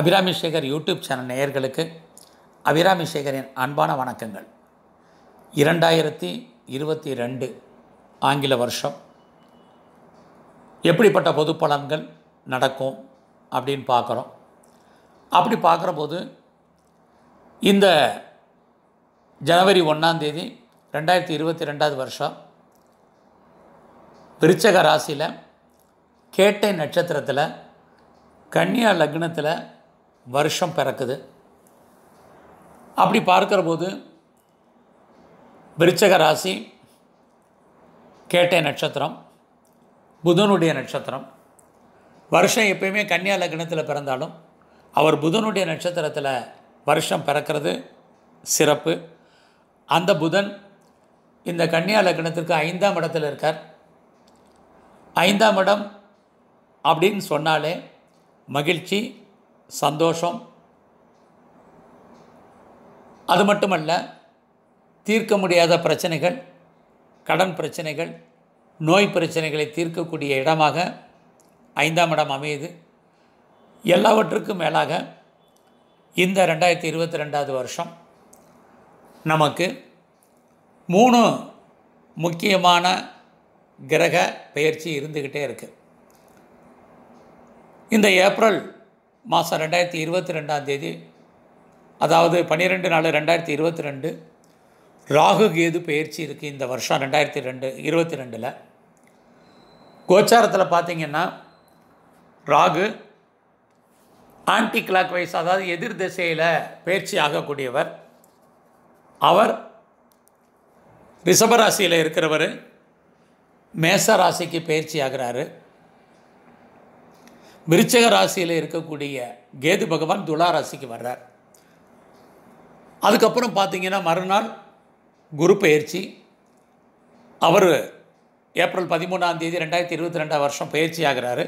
Abirami Sekar YouTube channel நேயர்களுக்கு அபிராமி சேகரின் அன்பான வணக்கங்கள் இரண்டாயிரத்தி இருபத்தி ரெண்டு ஆங்கில வருஷம் எப்படிப்பட்ட பொது பலன்கள் நடக்கும் அப்படின்னு பார்க்குறோம் அப்படி பார்க்குற போது இந்த ஜனவரி ஒன்றாந்தேதி ரெண்டாயிரத்தி இருபத்தி ரெண்டாவது வருஷம் விருச்சக ராசியில் கேட்டை நட்சத்திரத்தில் கன்னியா லக்னத்தில் வருஷம் பிறக்குது அப்படி பார்க்குற போது விருச்சக ராசி கேட்டை நட்சத்திரம் புதனுடைய நட்சத்திரம் வருஷம் எப்பயுமே கன்னியா லக்னத்தில் பிறந்தாலும் அவர் புதனுடைய நட்சத்திரத்தில் வருஷம் பிறக்கிறது சிறப்பு அந்த புதன் இந்த கன்னியா லக்னத்திற்கு ஐந்தாம் இடத்தில் இருக்கார் ஐந்தாம் இடம் அப்படின்னு சொன்னாலே மகிழ்ச்சி சந்தோஷம் அது மட்டுமல்ல தீர்க்க முடியாத பிரச்சனைகள் கடன் பிரச்சனைகள் நோய் பிரச்சனைகளை தீர்க்கக்கூடிய இடமாக ஐந்தாம் இடம் அமையுது எல்லாவற்றுக்கும் மேலாக இந்த ரெண்டாயிரத்தி இருபத்தி ரெண்டாவது வருஷம் நமக்கு மூணு முக்கியமான கிரக பயிற்சி இருந்துக்கிட்டே இருக்குது இந்த ஏப்ரல் மாதம் ரெண்டாயிரத்தி இருபத்தி ரெண்டாம் தேதி அதாவது பன்னிரெண்டு நாள் ரெண்டாயிரத்தி இருபத்தி ரெண்டு ராகு கேது பயிற்சி இருக்குது இந்த வருஷம் ரெண்டாயிரத்தி ரெண்டு இருபத்தி ரெண்டில் கோச்சாரத்தில் பார்த்திங்கன்னா ராகு ஆன்டி கிளாக் வைஸ் அதாவது எதிர் திசையில் பயிற்சி ஆகக்கூடியவர் அவர் ரிஷபராசியில் இருக்கிறவர் மேச ராசிக்கு பயிற்சி ஆகிறாரு விருச்சக ராசியில் இருக்கக்கூடிய கேது பகவான் துலா ராசிக்கு வர்றார் அதுக்கப்புறம் பார்த்தீங்கன்னா மறுநாள் குரு பயிற்சி அவர் ஏப்ரல் பதிமூணாம் தேதி ரெண்டாயிரத்தி இருபத்தி ரெண்டாம் வருஷம் பயிற்சி ஆகிறாரு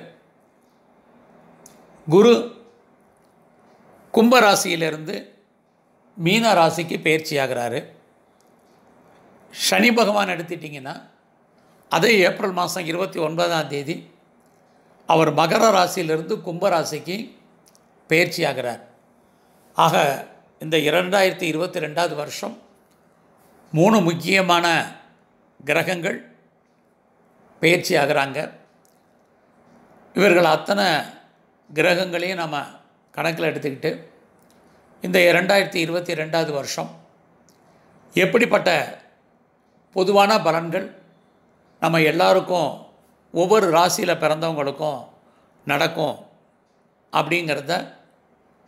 குரு கும்ப மீன ராசிக்கு பயிற்சி ஆகிறாரு சனி பகவான் எடுத்துட்டிங்கன்னா அதே ஏப்ரல் மாதம் இருபத்தி ஒன்பதாம் தேதி அவர் மகர ராசியிலிருந்து கும்பராசிக்கு பயிற்சியாகிறார் ஆக இந்த இரண்டாயிரத்தி இருபத்தி ரெண்டாவது வருஷம் மூணு முக்கியமான கிரகங்கள் பயிற்சி ஆகிறாங்க இவர்கள் அத்தனை கிரகங்களையும் நம்ம கணக்கில் எடுத்துக்கிட்டு இந்த இரண்டாயிரத்தி இருபத்தி ரெண்டாவது வருஷம் எப்படிப்பட்ட பொதுவான பலன்கள் நம்ம எல்லாருக்கும் ஒவ்வொரு ராசியில் பிறந்தவங்களுக்கும் நடக்கும் அப்படிங்கிறத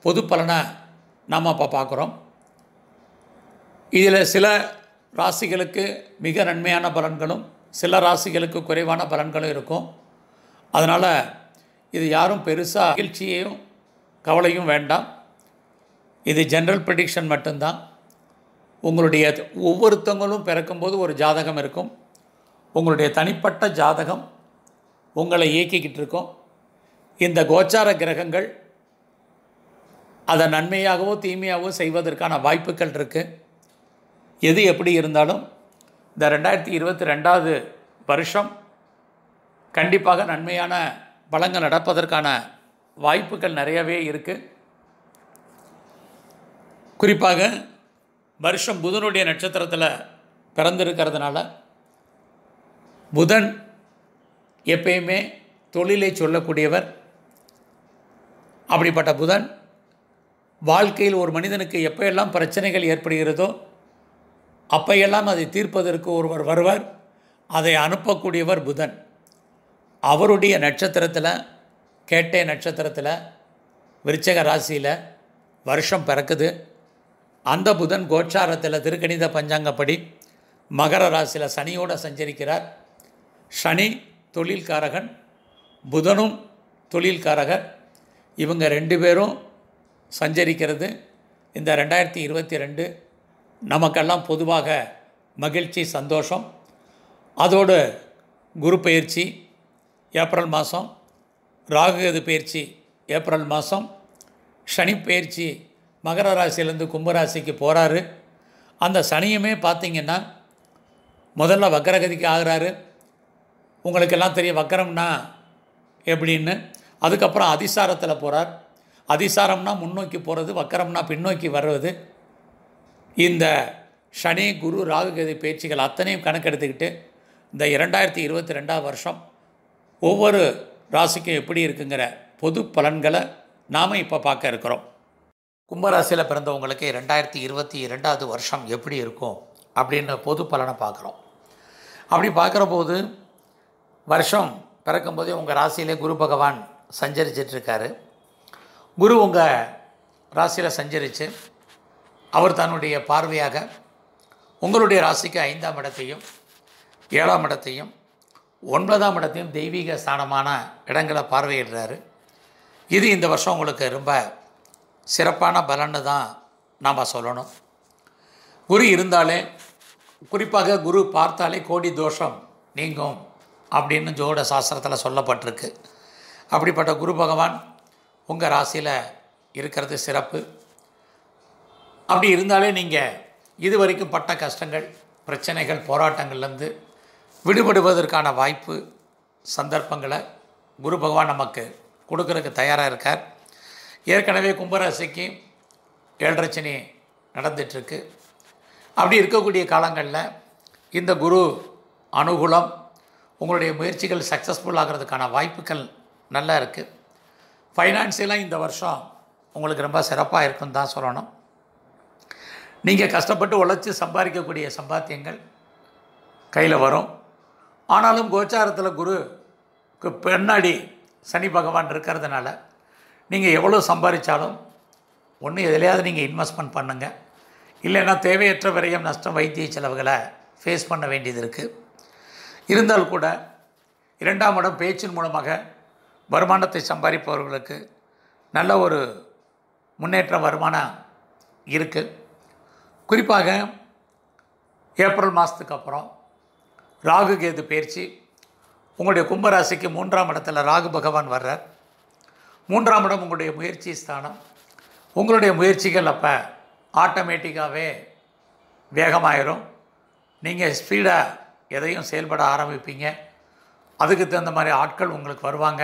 பொது பலனை நாம் இப்போ பார்க்குறோம் இதில் சில ராசிகளுக்கு மிக நன்மையான பலன்களும் சில ராசிகளுக்கு குறைவான பலன்களும் இருக்கும் அதனால் இது யாரும் பெருசாக மகிழ்ச்சியையும் கவலையும் வேண்டாம் இது ஜென்ரல் ப்ரடிக்ஷன் மட்டும்தான் உங்களுடைய ஒவ்வொருத்தவங்களும் பிறக்கும்போது ஒரு ஜாதகம் இருக்கும் உங்களுடைய தனிப்பட்ட ஜாதகம் உங்களை இயக்கிக்கிட்டு இருக்கோம் இந்த கோச்சார கிரகங்கள் அதை நன்மையாகவோ தீமையாகவோ செய்வதற்கான வாய்ப்புகள் இருக்குது எது எப்படி இருந்தாலும் இந்த ரெண்டாயிரத்தி இருபத்தி ரெண்டாவது வருஷம் கண்டிப்பாக நன்மையான பலங்கள் நடப்பதற்கான வாய்ப்புகள் நிறையவே இருக்குது குறிப்பாக வருஷம் புதனுடைய நட்சத்திரத்தில் பிறந்திருக்கிறதுனால புதன் எப்பயுமே தொழிலை சொல்லக்கூடியவர் அப்படிப்பட்ட புதன் வாழ்க்கையில் ஒரு மனிதனுக்கு எப்போயெல்லாம் பிரச்சனைகள் ஏற்படுகிறதோ அப்பையெல்லாம் அதை தீர்ப்பதற்கு ஒருவர் வருவர் அதை அனுப்பக்கூடியவர் புதன் அவருடைய நட்சத்திரத்தில் கேட்டே நட்சத்திரத்தில் விருச்சக ராசியில் வருஷம் பிறக்குது அந்த புதன் கோச்சாரத்தில் திருக்கணித பஞ்சாங்கப்படி மகர ராசியில் சனியோடு சஞ்சரிக்கிறார் சனி தொழில்காரகன் புதனும் தொழில்காரகர் இவங்க ரெண்டு பேரும் சஞ்சரிக்கிறது இந்த ரெண்டாயிரத்தி இருபத்தி ரெண்டு நமக்கெல்லாம் பொதுவாக மகிழ்ச்சி சந்தோஷம் அதோடு குரு பயிற்சி ஏப்ரல் மாதம் ராகுகது பயிற்சி ஏப்ரல் மாதம் சனி பயிற்சி மகர ராசியிலேருந்து கும்பராசிக்கு போகிறாரு அந்த சனியுமே பார்த்திங்கன்னா முதல்ல வக்கரகதிக்கு ஆகிறாரு உங்களுக்கெல்லாம் தெரியும் வக்கரம்னா எப்படின்னு அதுக்கப்புறம் அதிசாரத்தில் போகிறார் அதிசாரம்னா முன்னோக்கி போகிறது வக்கரம்னா பின்னோக்கி வர்றது இந்த சனி குரு ராகுகதி பேச்சுகள் அத்தனையும் கணக்கெடுத்துக்கிட்டு இந்த இரண்டாயிரத்தி இருபத்தி ரெண்டாம் வருஷம் ஒவ்வொரு ராசிக்கும் எப்படி இருக்குங்கிற பொது பலன்களை நாம் இப்போ பார்க்க இருக்கிறோம் கும்பராசியில் பிறந்தவங்களுக்கு ரெண்டாயிரத்தி இருபத்தி இரண்டாவது வருஷம் எப்படி இருக்கும் அப்படின்னு பொது பலனை பார்க்குறோம் அப்படி பார்க்குற போது வருஷம் பிறக்கும்போதே உங்கள் ராசியிலே குரு பகவான் சஞ்சரிச்சிட்ருக்காரு குரு உங்கள் ராசியில் சஞ்சரித்து அவர் தன்னுடைய பார்வையாக உங்களுடைய ராசிக்கு ஐந்தாம் இடத்தையும் ஏழாம் இடத்தையும் ஒன்பதாம் இடத்தையும் தெய்வீக ஸ்தானமான இடங்களை பார்வையிடுறாரு இது இந்த வருஷம் உங்களுக்கு ரொம்ப சிறப்பான பலன்னு தான் நாம் சொல்லணும் குரு இருந்தாலே குறிப்பாக குரு பார்த்தாலே கோடி தோஷம் நீங்கும் அப்படின்னு ஜோட சாஸ்திரத்தில் சொல்லப்பட்டிருக்கு அப்படிப்பட்ட குரு பகவான் உங்கள் ராசியில் இருக்கிறது சிறப்பு அப்படி இருந்தாலே நீங்கள் இது வரைக்கும் பட்ட கஷ்டங்கள் பிரச்சனைகள் போராட்டங்கள்லேருந்து விடுபடுவதற்கான வாய்ப்பு சந்தர்ப்பங்களை குரு பகவான் நமக்கு கொடுக்கறதுக்கு தயாராக இருக்கார் ஏற்கனவே கும்பராசிக்கு ஏழரச்சனி நடந்துட்டுருக்கு அப்படி இருக்கக்கூடிய காலங்களில் இந்த குரு அனுகூலம் உங்களுடைய முயற்சிகள் சக்ஸஸ்ஃபுல் ஆகிறதுக்கான வாய்ப்புகள் நல்லா இருக்குது ஃபைனான்சியலாக இந்த வருஷம் உங்களுக்கு ரொம்ப சிறப்பாக இருக்குன்னு தான் சொல்லணும் நீங்கள் கஷ்டப்பட்டு உழைச்சி சம்பாதிக்கக்கூடிய சம்பாத்தியங்கள் கையில் வரும் ஆனாலும் கோச்சாரத்தில் குருக்கு பின்னாடி சனி பகவான் இருக்கிறதுனால நீங்கள் எவ்வளோ சம்பாதிச்சாலும் ஒன்று எதுலையாவது நீங்கள் இன்வெஸ்ட்மெண்ட் பண்ணுங்கள் இல்லைன்னா தேவையற்ற விரயம் நஷ்டம் வைத்திய செலவுகளை ஃபேஸ் பண்ண வேண்டியது இருக்குது இருந்தால் கூட இரண்டாம் இடம் பேச்சின் மூலமாக வருமானத்தை சம்பாதிப்பவர்களுக்கு நல்ல ஒரு முன்னேற்ற வருமானம் இருக்குது குறிப்பாக ஏப்ரல் மாதத்துக்கு அப்புறம் ராகு கேது பயிற்சி உங்களுடைய கும்பராசிக்கு மூன்றாம் இடத்தில் ராகு பகவான் வர்றார் மூன்றாம் இடம் உங்களுடைய முயற்சி ஸ்தானம் உங்களுடைய முயற்சிகள் அப்போ ஆட்டோமேட்டிக்காகவே வேகமாயிரும் நீங்கள் ஸ்பீடாக எதையும் செயல்பட ஆரம்பிப்பீங்க அதுக்கு தகுந்த மாதிரி ஆட்கள் உங்களுக்கு வருவாங்க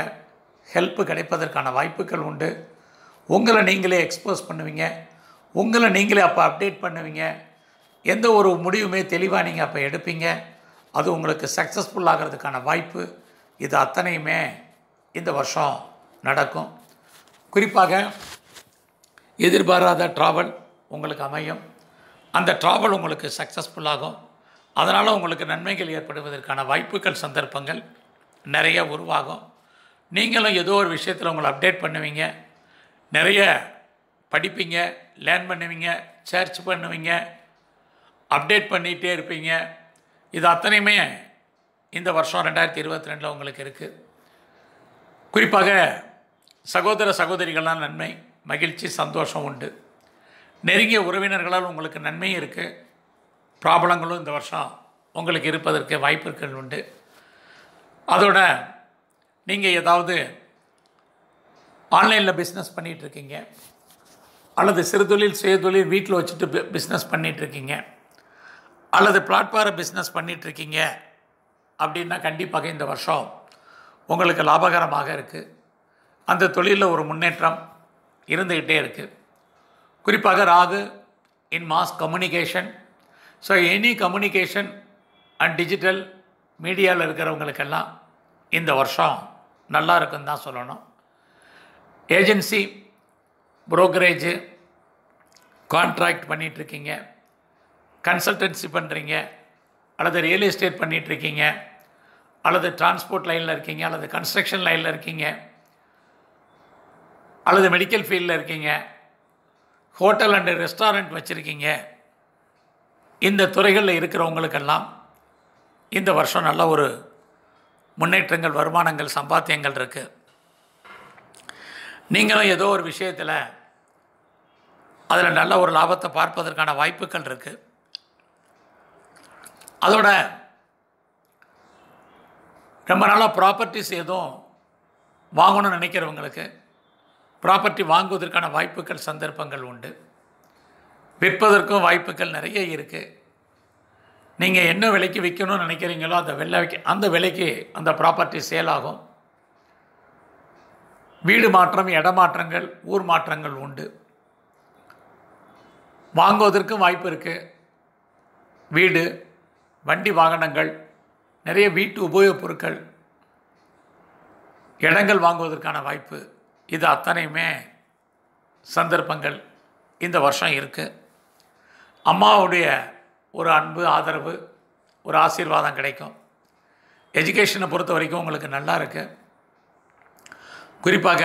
ஹெல்ப்பு கிடைப்பதற்கான வாய்ப்புகள் உண்டு உங்களை நீங்களே எக்ஸ்போஸ் பண்ணுவீங்க உங்களை நீங்களே அப்போ அப்டேட் பண்ணுவீங்க எந்த ஒரு முடிவுமே தெளிவாக நீங்கள் அப்போ எடுப்பீங்க அது உங்களுக்கு சக்ஸஸ்ஃபுல் ஆகிறதுக்கான வாய்ப்பு இது அத்தனையுமே இந்த வருஷம் நடக்கும் குறிப்பாக எதிர்பாராத ட்ராவல் உங்களுக்கு அமையும் அந்த ட்ராவல் உங்களுக்கு சக்ஸஸ்ஃபுல்லாகும் அதனால் உங்களுக்கு நன்மைகள் ஏற்படுவதற்கான வாய்ப்புகள் சந்தர்ப்பங்கள் நிறைய உருவாகும் நீங்களும் ஏதோ ஒரு விஷயத்தில் உங்களை அப்டேட் பண்ணுவீங்க நிறைய படிப்பீங்க லேர்ன் பண்ணுவீங்க சர்ச் பண்ணுவீங்க அப்டேட் பண்ணிகிட்டே இருப்பீங்க இது அத்தனையுமே இந்த வருஷம் ரெண்டாயிரத்தி இருபத்தி ரெண்டில் உங்களுக்கு இருக்குது குறிப்பாக சகோதர சகோதரிகளால் நன்மை மகிழ்ச்சி சந்தோஷம் உண்டு நெருங்கிய உறவினர்களால் உங்களுக்கு நன்மையும் இருக்குது ப்ராப்ளங்களும் இந்த வருஷம் உங்களுக்கு இருப்பதற்கு வாய்ப்புகள் உண்டு அதோட நீங்கள் ஏதாவது ஆன்லைனில் பிஸ்னஸ் பண்ணிகிட்ருக்கீங்க அல்லது சிறுதொழில் தொழில் வீட்டில் வச்சுட்டு பிஸ்னஸ் பண்ணிகிட்ருக்கீங்க அல்லது பிளாட்ஃபார பிஸ்னஸ் பண்ணிகிட்ருக்கீங்க அப்படின்னா கண்டிப்பாக இந்த வருஷம் உங்களுக்கு லாபகரமாக இருக்குது அந்த தொழிலில் ஒரு முன்னேற்றம் இருந்துக்கிட்டே இருக்குது குறிப்பாக Rahu in mass communication so any communication and digital மீடியாவில் இருக்கிறவங்களுக்கெல்லாம் இந்த வருஷம் நல்லா இருக்குன்னு தான் சொல்லணும் ஏஜென்சி ப்ரோக்கரேஜு கான்ட்ராக்ட் பண்ணிகிட்ருக்கீங்க கன்சல்டன்சி பண்ணுறீங்க அல்லது ரியல் எஸ்டேட் பண்ணிகிட்ருக்கீங்க அல்லது டிரான்ஸ்போர்ட் லைனில் இருக்கீங்க அல்லது கன்ஸ்ட்ரக்ஷன் லைனில் இருக்கீங்க அல்லது மெடிக்கல் ஃபீல்டில் இருக்கீங்க ஹோட்டல் அண்டு ரெஸ்டாரண்ட் வச்சுருக்கீங்க இந்த துறைகளில் இருக்கிறவங்களுக்கெல்லாம் இந்த வருஷம் நல்ல ஒரு முன்னேற்றங்கள் வருமானங்கள் சம்பாத்தியங்கள் இருக்குது நீங்களும் ஏதோ ஒரு விஷயத்தில் அதில் நல்ல ஒரு லாபத்தை பார்ப்பதற்கான வாய்ப்புகள் இருக்குது அதோட ரொம்ப நாளாக ப்ராப்பர்ட்டிஸ் எதுவும் வாங்கணும்னு நினைக்கிறவங்களுக்கு ப்ராப்பர்ட்டி வாங்குவதற்கான வாய்ப்புகள் சந்தர்ப்பங்கள் உண்டு விற்பதற்கும் வாய்ப்புகள் நிறைய இருக்குது நீங்கள் என்ன விலைக்கு விற்கணும்னு நினைக்கிறீங்களோ அந்த வைக்க அந்த விலைக்கு அந்த ப்ராப்பர்ட்டி சேல் ஆகும் வீடு மாற்றம் இடமாற்றங்கள் ஊர் மாற்றங்கள் உண்டு வாங்குவதற்கும் வாய்ப்பு இருக்குது வீடு வண்டி வாகனங்கள் நிறைய வீட்டு உபயோகப் பொருட்கள் இடங்கள் வாங்குவதற்கான வாய்ப்பு இது அத்தனையுமே சந்தர்ப்பங்கள் இந்த வருஷம் இருக்குது அம்மாவுடைய ஒரு அன்பு ஆதரவு ஒரு ஆசீர்வாதம் கிடைக்கும் எஜுகேஷனை பொறுத்த வரைக்கும் உங்களுக்கு நல்லா இருக்குது குறிப்பாக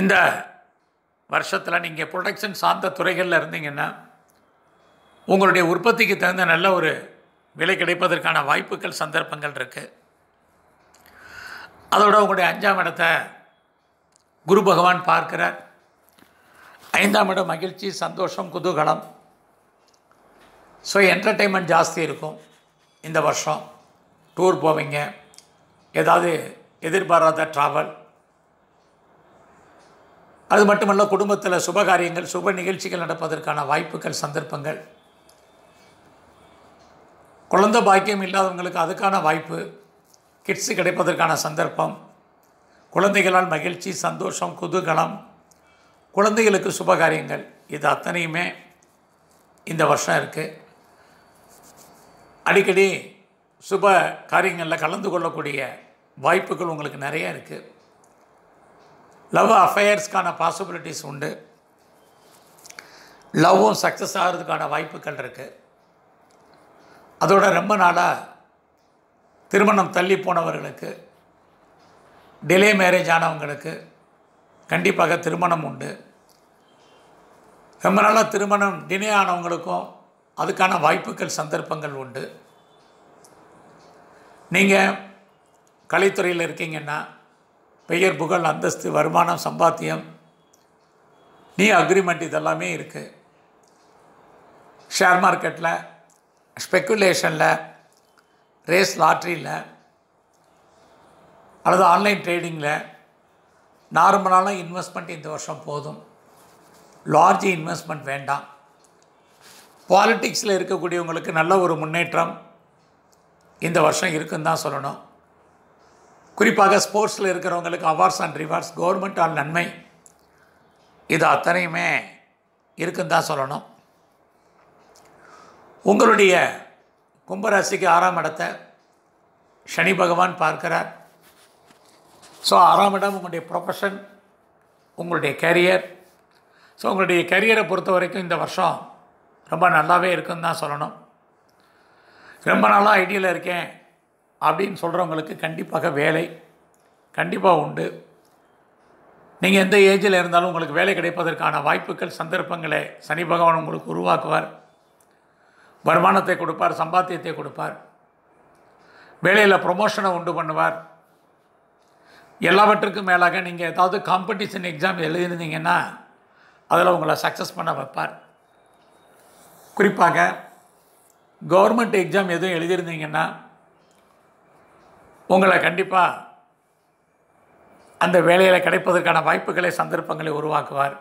இந்த வருஷத்தில் நீங்கள் ப்ரொடக்ஷன் சார்ந்த துறைகளில் இருந்தீங்கன்னா உங்களுடைய உற்பத்திக்கு தகுந்த நல்ல ஒரு விலை கிடைப்பதற்கான வாய்ப்புகள் சந்தர்ப்பங்கள் இருக்குது அதோட உங்களுடைய அஞ்சாம் இடத்தை குரு பகவான் பார்க்கிறார் ஐந்தாம் இடம் மகிழ்ச்சி சந்தோஷம் குதூகலம் ஸோ என்டர்டெயின்மெண்ட் ஜாஸ்தி இருக்கும் இந்த வருஷம் டூர் போவீங்க ஏதாவது எதிர்பாராத ட்ராவல் அது மட்டுமல்ல குடும்பத்தில் சுபகாரியங்கள் சுப நிகழ்ச்சிகள் நடப்பதற்கான வாய்ப்புகள் சந்தர்ப்பங்கள் குழந்த பாக்கியம் இல்லாதவங்களுக்கு அதுக்கான வாய்ப்பு கிட்ஸு கிடைப்பதற்கான சந்தர்ப்பம் குழந்தைகளால் மகிழ்ச்சி சந்தோஷம் குதூகலம் குழந்தைகளுக்கு சுபகாரியங்கள் இது அத்தனையுமே இந்த வருஷம் இருக்குது அடிக்கடி சுப காரியங்களில் கலந்து கொள்ளக்கூடிய வாய்ப்புகள் உங்களுக்கு நிறைய இருக்குது லவ் அஃபேர்ஸ்க்கான பாசிபிலிட்டிஸ் உண்டு லவ்வும் சக்ஸஸ் ஆகிறதுக்கான வாய்ப்புகள் இருக்குது அதோட ரொம்ப நாளாக திருமணம் தள்ளி போனவர்களுக்கு டிலே மேரேஜ் ஆனவங்களுக்கு கண்டிப்பாக திருமணம் உண்டு ரொம்ப நாளாக திருமணம் டினே ஆனவங்களுக்கும் அதுக்கான வாய்ப்புகள் சந்தர்ப்பங்கள் உண்டு நீங்கள் கலைத்துறையில் இருக்கீங்கன்னா பெயர் புகழ் அந்தஸ்து வருமானம் சம்பாத்தியம் நீ அக்ரிமெண்ட் இதெல்லாமே இருக்குது ஷேர் மார்க்கெட்டில் ஸ்பெக்குலேஷனில் ரேஸ் லாட்ரியில் அல்லது ஆன்லைன் ட்ரேடிங்கில் நார்மலான இன்வெஸ்ட்மெண்ட் இந்த வருஷம் போதும் லார்ஜ் இன்வெஸ்ட்மெண்ட் வேண்டாம் பாலிட்டிக்ஸில் இருக்கக்கூடியவங்களுக்கு நல்ல ஒரு முன்னேற்றம் இந்த வருஷம் இருக்குன்னு தான் சொல்லணும் குறிப்பாக ஸ்போர்ட்ஸில் இருக்கிறவங்களுக்கு அவார்ட்ஸ் அண்ட் ரிவார்ட்ஸ் கவர்மெண்டால் நன்மை இது அத்தனையுமே இருக்குன்னு தான் சொல்லணும் உங்களுடைய கும்பராசிக்கு ஆறாம் இடத்தை சனி பகவான் பார்க்கிறார் ஸோ ஆறாம் இடம் உங்களுடைய ப்ரொஃபஷன் உங்களுடைய கேரியர் ஸோ உங்களுடைய கரியரை பொறுத்த வரைக்கும் இந்த வருஷம் ரொம்ப நல்லாவே இருக்குன்னு தான் சொல்லணும் ரொம்ப நாளாக ஐடியில் இருக்கேன் அப்படின்னு சொல்கிறவங்களுக்கு கண்டிப்பாக வேலை கண்டிப்பாக உண்டு நீங்கள் எந்த ஏஜில் இருந்தாலும் உங்களுக்கு வேலை கிடைப்பதற்கான வாய்ப்புகள் சந்தர்ப்பங்களை சனி பகவான் உங்களுக்கு உருவாக்குவார் வருமானத்தை கொடுப்பார் சம்பாத்தியத்தை கொடுப்பார் வேலையில் ப்ரொமோஷனை உண்டு பண்ணுவார் எல்லாவற்றுக்கும் மேலாக நீங்கள் ஏதாவது காம்படிஷன் எக்ஸாம் எழுதியிருந்தீங்கன்னா அதில் உங்களை சக்ஸஸ் பண்ண வைப்பார் குறிப்பாக கவர்மெண்ட் எக்ஸாம் எதுவும் எழுதியிருந்தீங்கன்னா உங்களை கண்டிப்பாக அந்த வேலையில் கிடைப்பதற்கான வாய்ப்புகளை சந்தர்ப்பங்களை உருவாக்குவார்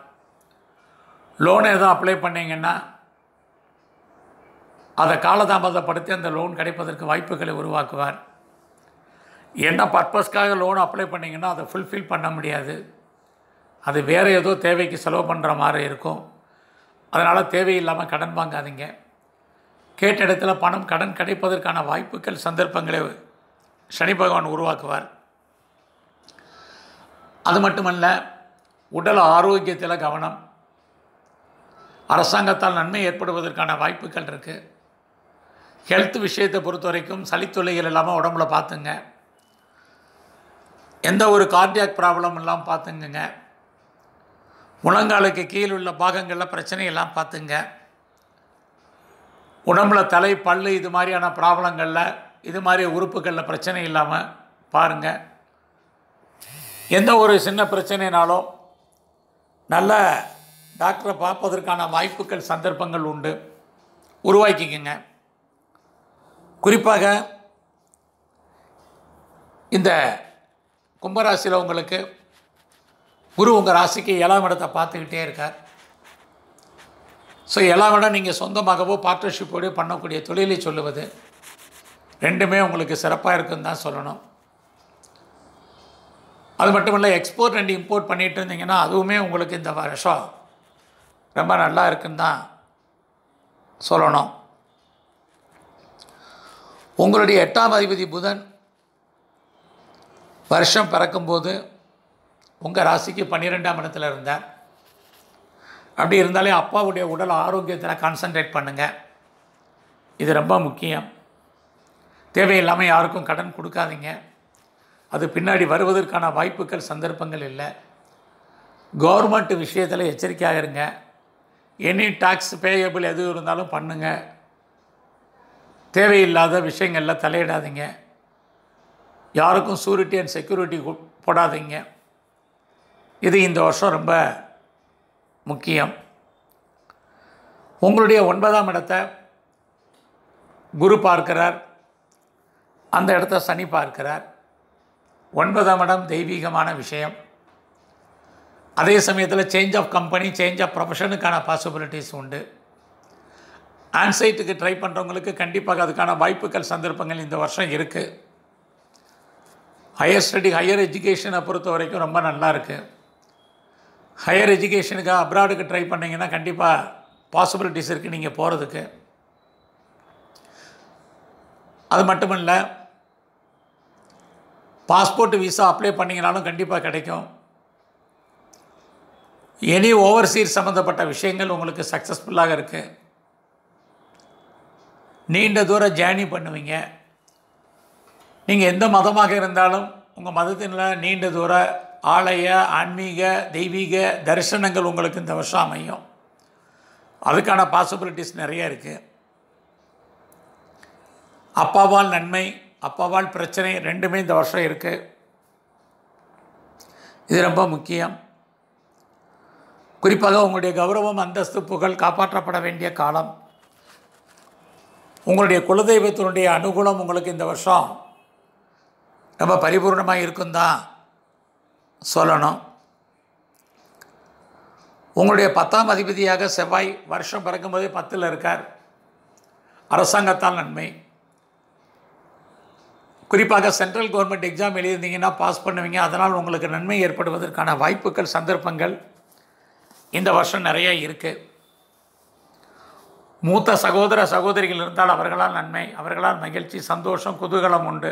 லோன் எதுவும் அப்ளை பண்ணிங்கன்னா அதை காலதாமதப்படுத்தி அந்த லோன் கிடைப்பதற்கு வாய்ப்புகளை உருவாக்குவார் என்ன பர்பஸ்க்காக லோன் அப்ளை பண்ணிங்கன்னா அதை ஃபுல்ஃபில் பண்ண முடியாது அது வேறு ஏதோ தேவைக்கு செலவு பண்ணுற மாதிரி இருக்கும் அதனால் தேவையில்லாமல் கடன் வாங்காதீங்க கேட்ட இடத்துல பணம் கடன் கிடைப்பதற்கான வாய்ப்புகள் சந்தர்ப்பங்களை சனி பகவான் உருவாக்குவார் அது மட்டுமல்ல உடல் ஆரோக்கியத்தில் கவனம் அரசாங்கத்தால் நன்மை ஏற்படுவதற்கான வாய்ப்புகள் இருக்குது ஹெல்த் விஷயத்தை பொறுத்த வரைக்கும் சளித்தொல்லைகள் இல்லாமல் உடம்புல பார்த்துங்க எந்த ஒரு கார்டியாக் ப்ராப்ளம் இல்லாமல் பார்த்துங்க முழங்காலுக்கு கீழ் உள்ள பாகங்களில் பிரச்சனையெல்லாம் பார்த்துங்க உடம்புல தலை பல் இது மாதிரியான ப்ராப்ளங்களில் இது மாதிரி உறுப்புகளில் பிரச்சனை இல்லாமல் பாருங்கள் எந்த ஒரு சின்ன பிரச்சனைனாலும் நல்ல டாக்டரை பார்ப்பதற்கான வாய்ப்புகள் சந்தர்ப்பங்கள் உண்டு உருவாக்கிக்கங்க குறிப்பாக இந்த கும்பராசியில் உங்களுக்கு குரு உங்கள் ராசிக்கு ஏழாம் இடத்தை பார்த்துக்கிட்டே இருக்கார் ஸோ ஏழாம் இடம் நீங்கள் சொந்தமாகவோ பார்ட்னர்ஷிப்போடு பண்ணக்கூடிய தொழிலை சொல்லுவது ரெண்டுமே உங்களுக்கு சிறப்பாக இருக்குன்னு தான் சொல்லணும் அது மட்டும் இல்லை எக்ஸ்போர்ட் ரெண்டு இம்போர்ட் பண்ணிகிட்டு இருந்தீங்கன்னா அதுவுமே உங்களுக்கு இந்த வருஷம் ரொம்ப நல்லா இருக்குன்னு தான் சொல்லணும் உங்களுடைய எட்டாம் அதிபதி புதன் வருஷம் பிறக்கும்போது உங்கள் ராசிக்கு பன்னிரெண்டாம் இடத்துல இருந்தார் அப்படி இருந்தாலே அப்பாவுடைய உடல் ஆரோக்கியத்தில் கான்சன்ட்ரேட் பண்ணுங்கள் இது ரொம்ப முக்கியம் தேவையில்லாமல் யாருக்கும் கடன் கொடுக்காதீங்க அது பின்னாடி வருவதற்கான வாய்ப்புகள் சந்தர்ப்பங்கள் இல்லை கவர்மெண்ட் விஷயத்தில் எச்சரிக்கையாக இருங்க எனி டாக்ஸ் பேயபிள் எது இருந்தாலும் பண்ணுங்கள் தேவையில்லாத விஷயங்களில் தலையிடாதீங்க யாருக்கும் சூரிட்டி அண்ட் செக்யூரிட்டி போடாதீங்க இது இந்த வருஷம் ரொம்ப முக்கியம் உங்களுடைய ஒன்பதாம் இடத்தை குரு பார்க்கிறார் அந்த இடத்த சனி பார்க்கிறார் ஒன்பதாம் இடம் தெய்வீகமான விஷயம் அதே சமயத்தில் change of company change of ப்ரொஃபஷனுக்கான பாசிபிலிட்டிஸ் உண்டு ஆன்சைட்டுக்கு ட்ரை பண்ணுறவங்களுக்கு கண்டிப்பாக அதுக்கான வாய்ப்புகள் சந்தர்ப்பங்கள் இந்த வருஷம் இருக்குது ஹையர் ஸ்டடி ஹையர் எஜுகேஷனை பொறுத்த வரைக்கும் ரொம்ப நல்லா இருக்குது ஹையர் எஜுகேஷனுக்காக அப்ராடுக்கு ட்ரை பண்ணிங்கன்னா கண்டிப்பாக பாசிபிலிட்டிஸ் இருக்குது நீங்கள் போகிறதுக்கு அது மட்டும் இல்லை பாஸ்போர்ட் விசா அப்ளை பண்ணிங்கனாலும் கண்டிப்பாக கிடைக்கும் எனி ஓவர்சீஸ் சம்மந்தப்பட்ட விஷயங்கள் உங்களுக்கு சக்ஸஸ்ஃபுல்லாக இருக்குது நீண்ட தூரம் ஜேர்னி பண்ணுவீங்க நீங்கள் எந்த மதமாக இருந்தாலும் உங்கள் மதத்தினால் நீண்ட தூர ஆலய ஆன்மீக தெய்வீக தரிசனங்கள் உங்களுக்கு இந்த வருஷம் அமையும் அதுக்கான பாசிபிலிட்டிஸ் நிறைய இருக்குது அப்பாவால் நன்மை அப்பாவால் பிரச்சனை ரெண்டுமே இந்த வருஷம் இருக்குது இது ரொம்ப முக்கியம் குறிப்பாக உங்களுடைய கௌரவம் அந்தஸ்து புகழ் காப்பாற்றப்பட வேண்டிய காலம் உங்களுடைய குலதெய்வத்தினுடைய அனுகூலம் உங்களுக்கு இந்த வருஷம் ரொம்ப பரிபூர்ணமாக இருக்கும் தான் சொல்லணும் உங்களுடைய பத்தாம் அதிபதியாக செவ்வாய் வருஷம் பிறக்கும்போதே பத்தில் இருக்கார் அரசாங்கத்தால் நன்மை குறிப்பாக சென்ட்ரல் கவர்மெண்ட் எக்ஸாம் எழுதியிருந்தீங்கன்னா பாஸ் பண்ணுவீங்க அதனால் உங்களுக்கு நன்மை ஏற்படுவதற்கான வாய்ப்புகள் சந்தர்ப்பங்கள் இந்த வருஷம் நிறைய இருக்குது மூத்த சகோதர சகோதரிகள் இருந்தால் அவர்களால் நன்மை அவர்களால் மகிழ்ச்சி சந்தோஷம் குதூகலம் உண்டு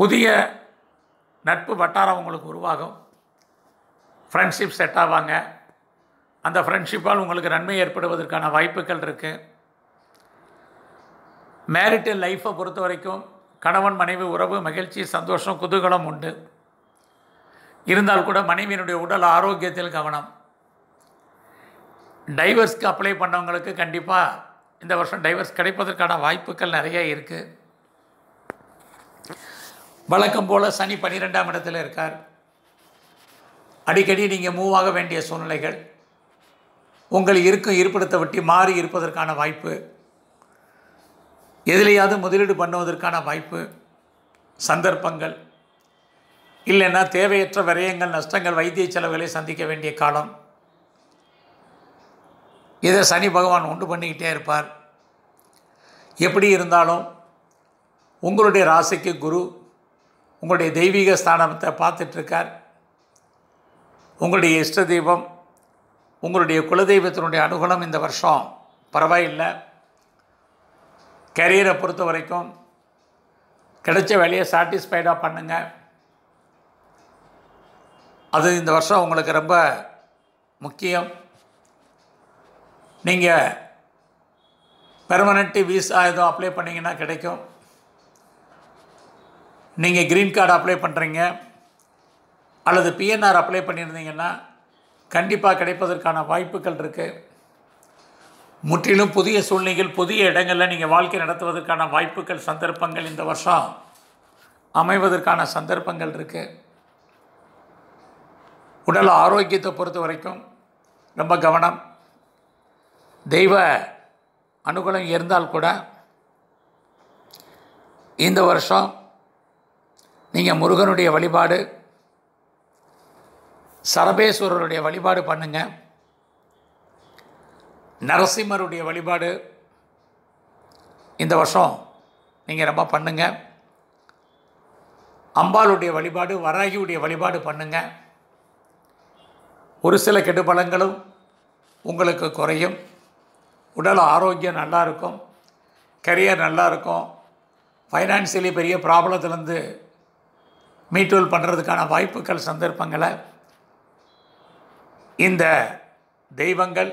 புதிய நட்பு வட்டாரம் உங்களுக்கு உருவாகும் ஃப்ரெண்ட்ஷிப் செட் ஆவாங்க அந்த ஃப்ரெண்ட்ஷிப்பால் உங்களுக்கு நன்மை ஏற்படுவதற்கான வாய்ப்புகள் இருக்குது மேரிட்டல் லைஃப்பை பொறுத்த வரைக்கும் கணவன் மனைவி உறவு மகிழ்ச்சி சந்தோஷம் குதூகலம் உண்டு இருந்தால் கூட மனைவியினுடைய உடல் ஆரோக்கியத்தில் கவனம் டைவர்ஸ்க்கு அப்ளை பண்ணவங்களுக்கு கண்டிப்பாக இந்த வருஷம் டைவர்ஸ் கிடைப்பதற்கான வாய்ப்புகள் நிறைய இருக்குது வழக்கம் போல் சனி பன்னிரெண்டாம் இடத்தில் இருக்கார் அடிக்கடி நீங்கள் மூவ் ஆக வேண்டிய சூழ்நிலைகள் உங்கள் இருக்கும் இருப்பிடத்தை விட்டு மாறி இருப்பதற்கான வாய்ப்பு எதிலையாவது முதலீடு பண்ணுவதற்கான வாய்ப்பு சந்தர்ப்பங்கள் இல்லைன்னா தேவையற்ற விரயங்கள் நஷ்டங்கள் வைத்திய செலவுகளை சந்திக்க வேண்டிய காலம் இதை சனி பகவான் உண்டு பண்ணிக்கிட்டே இருப்பார் எப்படி இருந்தாலும் உங்களுடைய ராசிக்கு குரு உங்களுடைய தெய்வீக ஸ்தானத்தை பார்த்துட்ருக்கார் உங்களுடைய இஷ்ட தெய்வம் உங்களுடைய குலதெய்வத்தினுடைய அனுகூலம் இந்த வருஷம் பரவாயில்லை கரியரை பொறுத்த வரைக்கும் கிடைச்ச வேலையை சாட்டிஸ்ஃபைடாக பண்ணுங்கள் அது இந்த வருஷம் உங்களுக்கு ரொம்ப முக்கியம் நீங்கள் பெர்மனண்ட்டு வீசா எதுவும் அப்ளை பண்ணிங்கன்னா கிடைக்கும் நீங்கள் க்ரீன் கார்டு அப்ளை பண்ணுறீங்க அல்லது பிஎன்ஆர் அப்ளை பண்ணியிருந்தீங்கன்னா கண்டிப்பாக கிடைப்பதற்கான வாய்ப்புகள் இருக்குது முற்றிலும் புதிய சூழ்நிலைகள் புதிய இடங்களில் நீங்கள் வாழ்க்கை நடத்துவதற்கான வாய்ப்புகள் சந்தர்ப்பங்கள் இந்த வருஷம் அமைவதற்கான சந்தர்ப்பங்கள் இருக்குது உடல் ஆரோக்கியத்தை பொறுத்த வரைக்கும் ரொம்ப கவனம் தெய்வ அனுகூலம் இருந்தால் கூட இந்த வருஷம் நீங்கள் முருகனுடைய வழிபாடு சரபேஸ்வரருடைய வழிபாடு பண்ணுங்கள் நரசிம்மருடைய வழிபாடு இந்த வருஷம் நீங்கள் ரொம்ப பண்ணுங்க அம்பாளுடைய வழிபாடு வராகியுடைய வழிபாடு பண்ணுங்கள் ஒரு சில கெடு உங்களுக்கு குறையும் உடல் ஆரோக்கியம் நல்லா இருக்கும் கரியர் நல்லா இருக்கும் ஃபைனான்சியலி பெரிய ப்ராப்ளத்துலேருந்து மீட்டூல் பண்ணுறதுக்கான வாய்ப்புகள் சந்தர்ப்பங்களை இந்த தெய்வங்கள்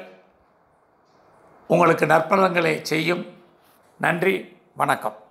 உங்களுக்கு நற்பலங்களை செய்யும் நன்றி வணக்கம்